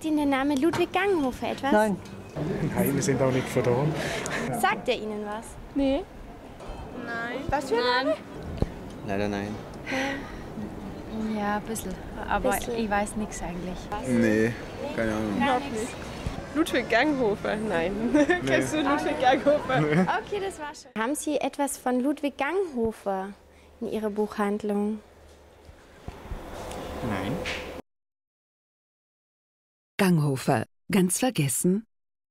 Sagt Ihnen der Name Ludwig Ganghofer etwas? Nein. Nein, wir sind auch nicht von Sagt er Ihnen was? Nee. Nein. Was für ein nein. Name? Leider nein. Ja, ein bisschen. Aber bisschen. ich weiß nichts eigentlich. Was? Nee, keine Ahnung. Gar nichts. Ludwig Ganghofer, nein. Nee. Kennst du Ludwig Ganghofer? Nee. Okay, das war schon. Haben Sie etwas von Ludwig Ganghofer in Ihrer Buchhandlung? Ganghofer, ganz vergessen?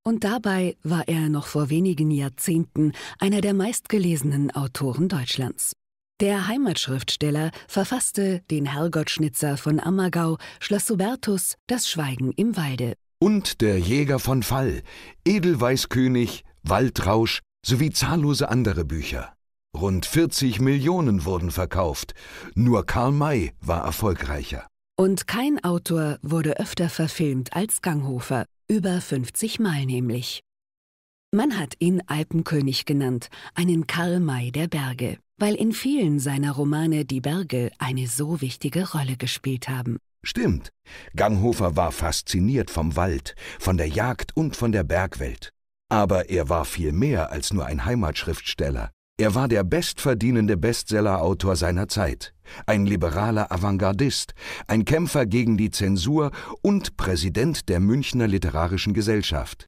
Und dabei war er noch vor wenigen Jahrzehnten einer der meistgelesenen Autoren Deutschlands. Der Heimatschriftsteller verfasste den Herrgottschnitzer von Ammergau, Schloss Hubertus, Das Schweigen im Walde. Und der Jäger von Fall, Edelweißkönig, Waldrausch sowie zahllose andere Bücher. Rund 40 Millionen wurden verkauft. Nur Karl May war erfolgreicher. Und kein Autor wurde öfter verfilmt als Ganghofer, über 50 Mal nämlich. Man hat ihn Alpenkönig genannt, einen Karl May der Berge, weil in vielen seiner Romane die Berge eine so wichtige Rolle gespielt haben. Stimmt. Ganghofer war fasziniert vom Wald, von der Jagd und von der Bergwelt. Aber er war viel mehr als nur ein Heimatschriftsteller. Er war der bestverdienende Bestsellerautor seiner Zeit, ein liberaler Avantgardist, ein Kämpfer gegen die Zensur und Präsident der Münchner Literarischen Gesellschaft.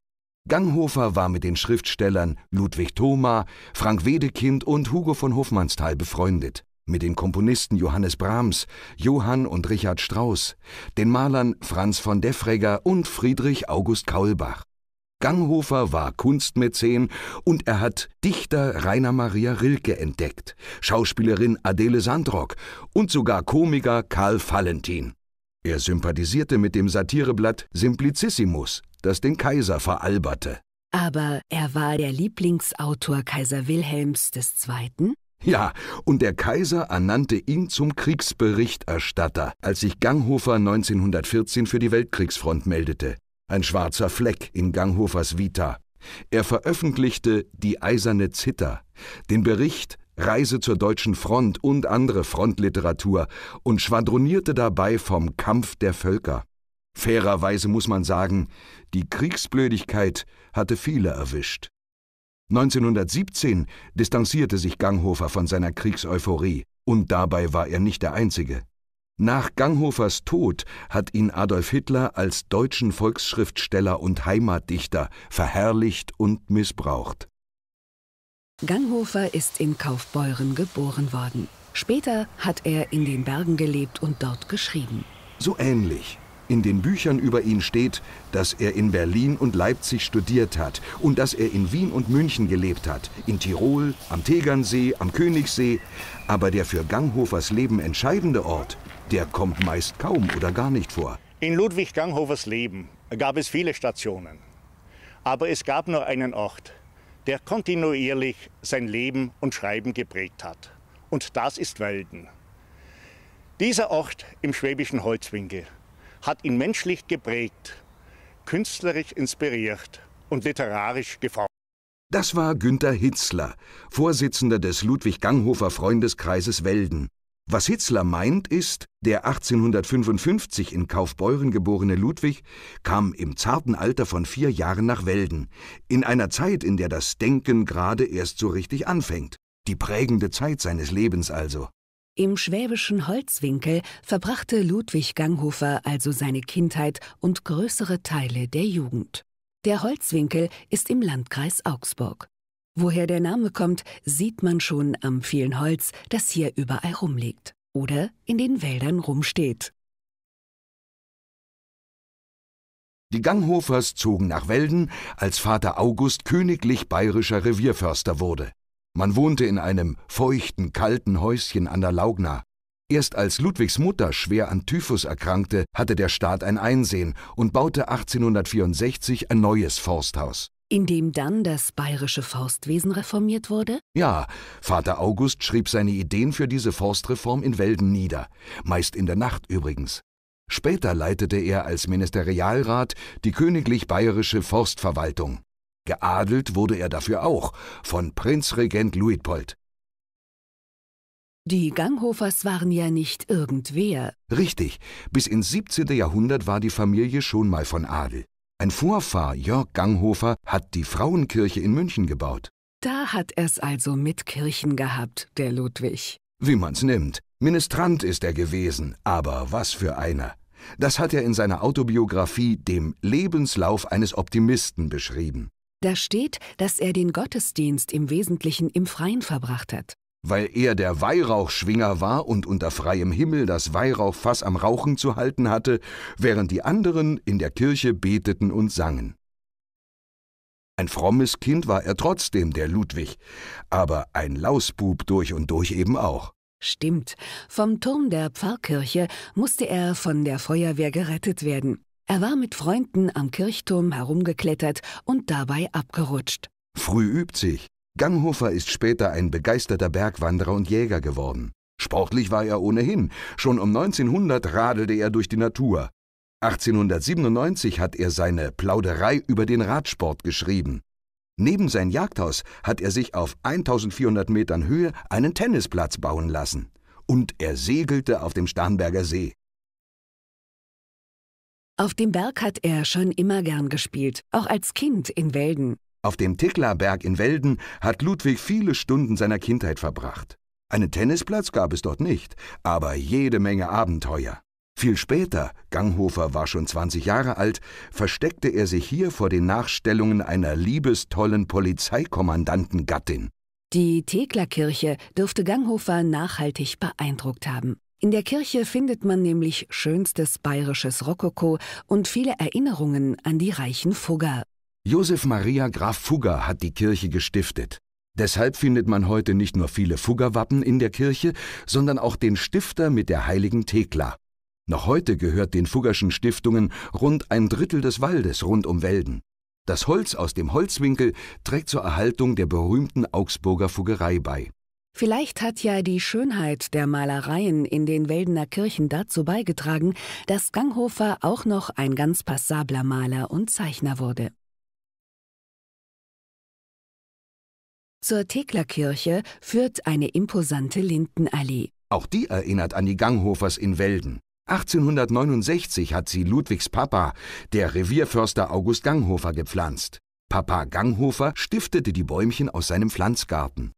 Ganghofer war mit den Schriftstellern Ludwig Thoma, Frank Wedekind und Hugo von Hofmannsthal befreundet, mit den Komponisten Johannes Brahms, Johann und Richard Strauss, den Malern Franz von Defregger und Friedrich August Kaulbach. Ganghofer war Kunstmäzen und er hat Dichter Rainer Maria Rilke entdeckt, Schauspielerin Adele Sandrock und sogar Komiker Karl Valentin. Er sympathisierte mit dem Satireblatt Simplicissimus, das den Kaiser veralberte. Aber er war der Lieblingsautor Kaiser Wilhelms II.? Ja, und der Kaiser ernannte ihn zum Kriegsberichterstatter, als sich Ganghofer 1914 für die Weltkriegsfront meldete ein schwarzer Fleck in Ganghofers Vita. Er veröffentlichte Die Eiserne Zither, den Bericht Reise zur deutschen Front und andere Frontliteratur und schwadronierte dabei vom Kampf der Völker. Fairerweise muss man sagen, die Kriegsblödigkeit hatte viele erwischt. 1917 distanzierte sich Ganghofer von seiner Kriegseuphorie, und dabei war er nicht der Einzige. Nach Ganghofers Tod hat ihn Adolf Hitler als deutschen Volksschriftsteller und Heimatdichter verherrlicht und missbraucht. Ganghofer ist in Kaufbeuren geboren worden. Später hat er in den Bergen gelebt und dort geschrieben. So ähnlich in den Büchern über ihn steht, dass er in Berlin und Leipzig studiert hat und dass er in Wien und München gelebt hat, in Tirol, am Tegernsee, am Königssee. Aber der für Ganghofers Leben entscheidende Ort, der kommt meist kaum oder gar nicht vor. In Ludwig Ganghofers Leben gab es viele Stationen. Aber es gab nur einen Ort, der kontinuierlich sein Leben und Schreiben geprägt hat. Und das ist Welden. Dieser Ort im schwäbischen Holzwinkel hat ihn menschlich geprägt, künstlerisch inspiriert und literarisch geformt. Das war Günter Hitzler, Vorsitzender des Ludwig Ganghofer Freundeskreises Welden. Was Hitzler meint, ist, der 1855 in Kaufbeuren geborene Ludwig kam im zarten Alter von vier Jahren nach Welden, in einer Zeit, in der das Denken gerade erst so richtig anfängt. Die prägende Zeit seines Lebens also. Im schwäbischen Holzwinkel verbrachte Ludwig Ganghofer also seine Kindheit und größere Teile der Jugend. Der Holzwinkel ist im Landkreis Augsburg. Woher der Name kommt, sieht man schon am vielen Holz, das hier überall rumliegt oder in den Wäldern rumsteht. Die Ganghofers zogen nach Welden, als Vater August königlich bayerischer Revierförster wurde. Man wohnte in einem feuchten, kalten Häuschen an der Laugna. Erst als Ludwigs Mutter schwer an Typhus erkrankte, hatte der Staat ein Einsehen und baute 1864 ein neues Forsthaus. In dem dann das bayerische Forstwesen reformiert wurde? Ja, Vater August schrieb seine Ideen für diese Forstreform in Welden nieder, meist in der Nacht übrigens. Später leitete er als Ministerialrat die königlich bayerische Forstverwaltung. Geadelt wurde er dafür auch von Prinzregent Luitpold. Die Ganghofers waren ja nicht irgendwer. Richtig, bis ins 17. Jahrhundert war die Familie schon mal von Adel. Ein Vorfahr, Jörg Ganghofer, hat die Frauenkirche in München gebaut. Da hat er's also mit Kirchen gehabt, der Ludwig. Wie man's nimmt. Ministrant ist er gewesen, aber was für einer. Das hat er in seiner Autobiografie, dem Lebenslauf eines Optimisten, beschrieben. Da steht, dass er den Gottesdienst im Wesentlichen im Freien verbracht hat. Weil er der Weihrauchschwinger war und unter freiem Himmel das Weihrauchfass am Rauchen zu halten hatte, während die anderen in der Kirche beteten und sangen. Ein frommes Kind war er trotzdem, der Ludwig, aber ein Lausbub durch und durch eben auch. Stimmt, vom Turm der Pfarrkirche musste er von der Feuerwehr gerettet werden. Er war mit Freunden am Kirchturm herumgeklettert und dabei abgerutscht. Früh übt sich. Ganghofer ist später ein begeisterter Bergwanderer und Jäger geworden. Sportlich war er ohnehin. Schon um 1900 radelte er durch die Natur. 1897 hat er seine Plauderei über den Radsport geschrieben. Neben sein Jagdhaus hat er sich auf 1400 Metern Höhe einen Tennisplatz bauen lassen. Und er segelte auf dem Starnberger See. Auf dem Berg hat er schon immer gern gespielt, auch als Kind in Welden. Auf dem Ticklerberg in Welden hat Ludwig viele Stunden seiner Kindheit verbracht. Einen Tennisplatz gab es dort nicht, aber jede Menge Abenteuer. Viel später, Ganghofer war schon 20 Jahre alt, versteckte er sich hier vor den Nachstellungen einer liebestollen Polizeikommandantengattin. Die Theklerkirche dürfte Ganghofer nachhaltig beeindruckt haben. In der Kirche findet man nämlich schönstes bayerisches Rokoko und viele Erinnerungen an die reichen Fugger. Josef Maria Graf Fugger hat die Kirche gestiftet. Deshalb findet man heute nicht nur viele Fuggerwappen in der Kirche, sondern auch den Stifter mit der heiligen Thekla. Noch heute gehört den Fuggerschen Stiftungen rund ein Drittel des Waldes rund um Welden. Das Holz aus dem Holzwinkel trägt zur Erhaltung der berühmten Augsburger Fuggerei bei. Vielleicht hat ja die Schönheit der Malereien in den Weldener Kirchen dazu beigetragen, dass Ganghofer auch noch ein ganz passabler Maler und Zeichner wurde. Zur Theklerkirche führt eine imposante Lindenallee. Auch die erinnert an die Ganghofers in Welden. 1869 hat sie Ludwigs Papa, der Revierförster August Ganghofer, gepflanzt. Papa Ganghofer stiftete die Bäumchen aus seinem Pflanzgarten.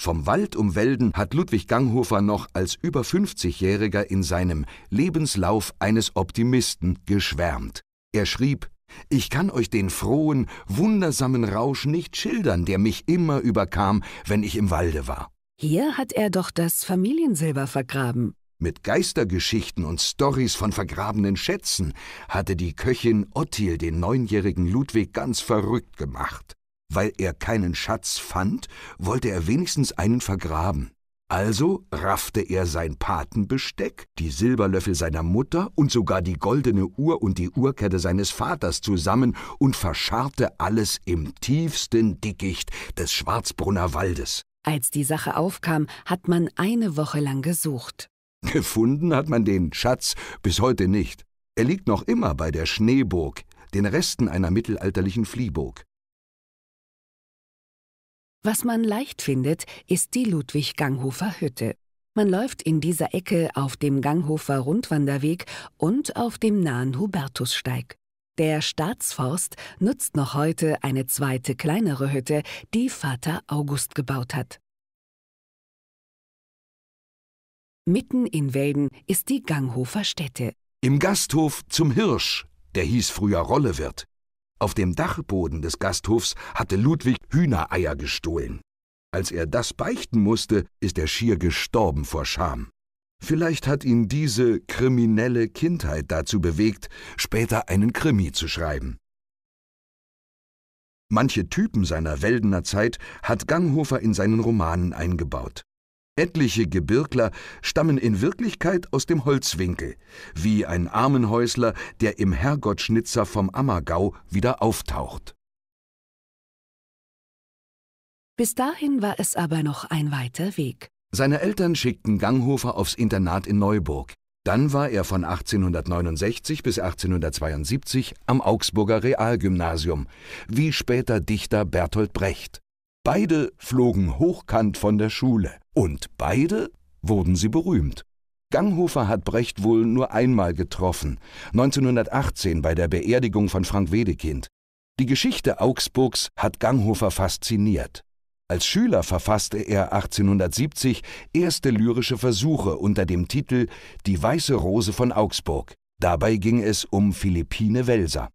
Vom Wald um Wälden hat Ludwig Ganghofer noch als über 50-Jähriger in seinem Lebenslauf eines Optimisten geschwärmt. Er schrieb, ich kann euch den frohen, wundersamen Rausch nicht schildern, der mich immer überkam, wenn ich im Walde war. Hier hat er doch das Familiensilber vergraben. Mit Geistergeschichten und Stories von vergrabenen Schätzen hatte die Köchin Ottil den neunjährigen Ludwig ganz verrückt gemacht. Weil er keinen Schatz fand, wollte er wenigstens einen vergraben. Also raffte er sein Patenbesteck, die Silberlöffel seiner Mutter und sogar die goldene Uhr und die Uhrkette seines Vaters zusammen und verscharrte alles im tiefsten Dickicht des Schwarzbrunner Waldes. Als die Sache aufkam, hat man eine Woche lang gesucht. Gefunden hat man den Schatz bis heute nicht. Er liegt noch immer bei der Schneeburg, den Resten einer mittelalterlichen Fliehburg. Was man leicht findet, ist die Ludwig-Ganghofer Hütte. Man läuft in dieser Ecke auf dem Ganghofer Rundwanderweg und auf dem nahen Hubertussteig. Der Staatsforst nutzt noch heute eine zweite kleinere Hütte, die Vater August gebaut hat. Mitten in Welden ist die Ganghofer Stätte. Im Gasthof zum Hirsch, der hieß früher Rollewirt, auf dem Dachboden des Gasthofs hatte Ludwig Hühnereier gestohlen. Als er das beichten musste, ist er schier gestorben vor Scham. Vielleicht hat ihn diese kriminelle Kindheit dazu bewegt, später einen Krimi zu schreiben. Manche Typen seiner Weldener Zeit hat Ganghofer in seinen Romanen eingebaut. Etliche Gebirgler stammen in Wirklichkeit aus dem Holzwinkel, wie ein Armenhäusler, der im Herrgottschnitzer vom Ammergau wieder auftaucht. Bis dahin war es aber noch ein weiter Weg. Seine Eltern schickten Ganghofer aufs Internat in Neuburg. Dann war er von 1869 bis 1872 am Augsburger Realgymnasium, wie später Dichter Bertolt Brecht. Beide flogen hochkant von der Schule und beide wurden sie berühmt. Ganghofer hat Brecht wohl nur einmal getroffen, 1918 bei der Beerdigung von Frank Wedekind. Die Geschichte Augsburgs hat Ganghofer fasziniert. Als Schüler verfasste er 1870 erste lyrische Versuche unter dem Titel Die Weiße Rose von Augsburg. Dabei ging es um Philippine Welser.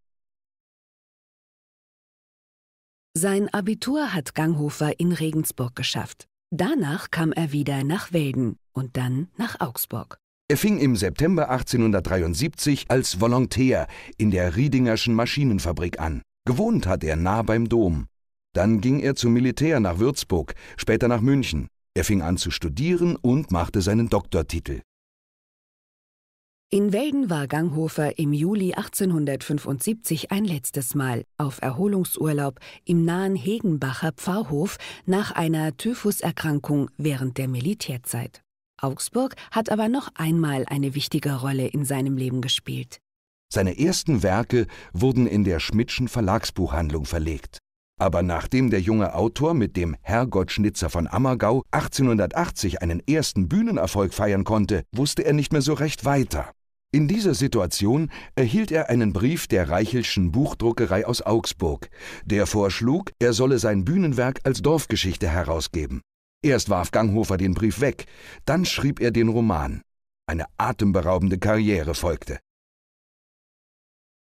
Sein Abitur hat Ganghofer in Regensburg geschafft. Danach kam er wieder nach Welden und dann nach Augsburg. Er fing im September 1873 als Volontär in der Riedingerschen Maschinenfabrik an. Gewohnt hat er nah beim Dom. Dann ging er zum Militär nach Würzburg, später nach München. Er fing an zu studieren und machte seinen Doktortitel. In Welden war Ganghofer im Juli 1875 ein letztes Mal auf Erholungsurlaub im nahen Hegenbacher Pfarrhof nach einer Typhuserkrankung während der Militärzeit. Augsburg hat aber noch einmal eine wichtige Rolle in seinem Leben gespielt. Seine ersten Werke wurden in der Schmidtschen Verlagsbuchhandlung verlegt. Aber nachdem der junge Autor mit dem Herrgott Schnitzer von Ammergau 1880 einen ersten Bühnenerfolg feiern konnte, wusste er nicht mehr so recht weiter. In dieser Situation erhielt er einen Brief der Reichelschen Buchdruckerei aus Augsburg, der vorschlug, er solle sein Bühnenwerk als Dorfgeschichte herausgeben. Erst warf Ganghofer den Brief weg, dann schrieb er den Roman. Eine atemberaubende Karriere folgte.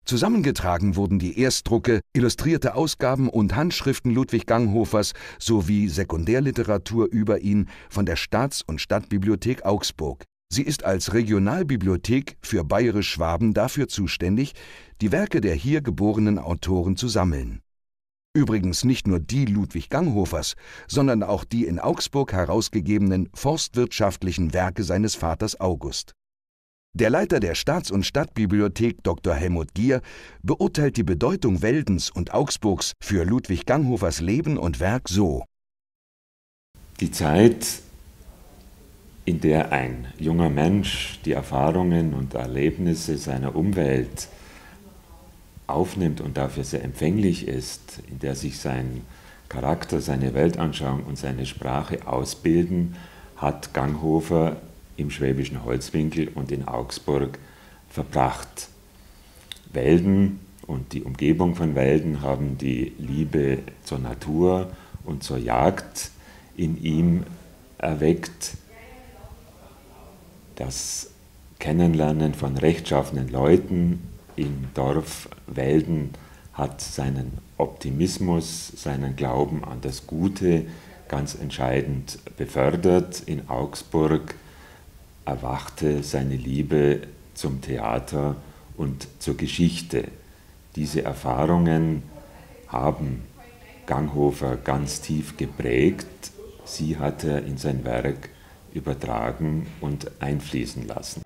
Zusammengetragen wurden die Erstdrucke, illustrierte Ausgaben und Handschriften Ludwig Ganghofers sowie Sekundärliteratur über ihn von der Staats- und Stadtbibliothek Augsburg. Sie ist als Regionalbibliothek für Bayerisch-Schwaben dafür zuständig, die Werke der hier geborenen Autoren zu sammeln. Übrigens nicht nur die Ludwig Ganghofers, sondern auch die in Augsburg herausgegebenen forstwirtschaftlichen Werke seines Vaters August der Leiter der Staats- und Stadtbibliothek Dr. Helmut Gier beurteilt die Bedeutung Weldens und Augsburgs für Ludwig Ganghofers Leben und Werk so. Die Zeit, in der ein junger Mensch die Erfahrungen und Erlebnisse seiner Umwelt aufnimmt und dafür sehr empfänglich ist, in der sich sein Charakter, seine Weltanschauung und seine Sprache ausbilden, hat Ganghofer im schwäbischen Holzwinkel und in Augsburg verbracht. Welden und die Umgebung von Welden haben die Liebe zur Natur und zur Jagd in ihm erweckt. Das Kennenlernen von rechtschaffenen Leuten im Dorf Welden hat seinen Optimismus, seinen Glauben an das Gute ganz entscheidend befördert. In Augsburg erwachte seine Liebe zum Theater und zur Geschichte. Diese Erfahrungen haben Ganghofer ganz tief geprägt. Sie hat er in sein Werk übertragen und einfließen lassen.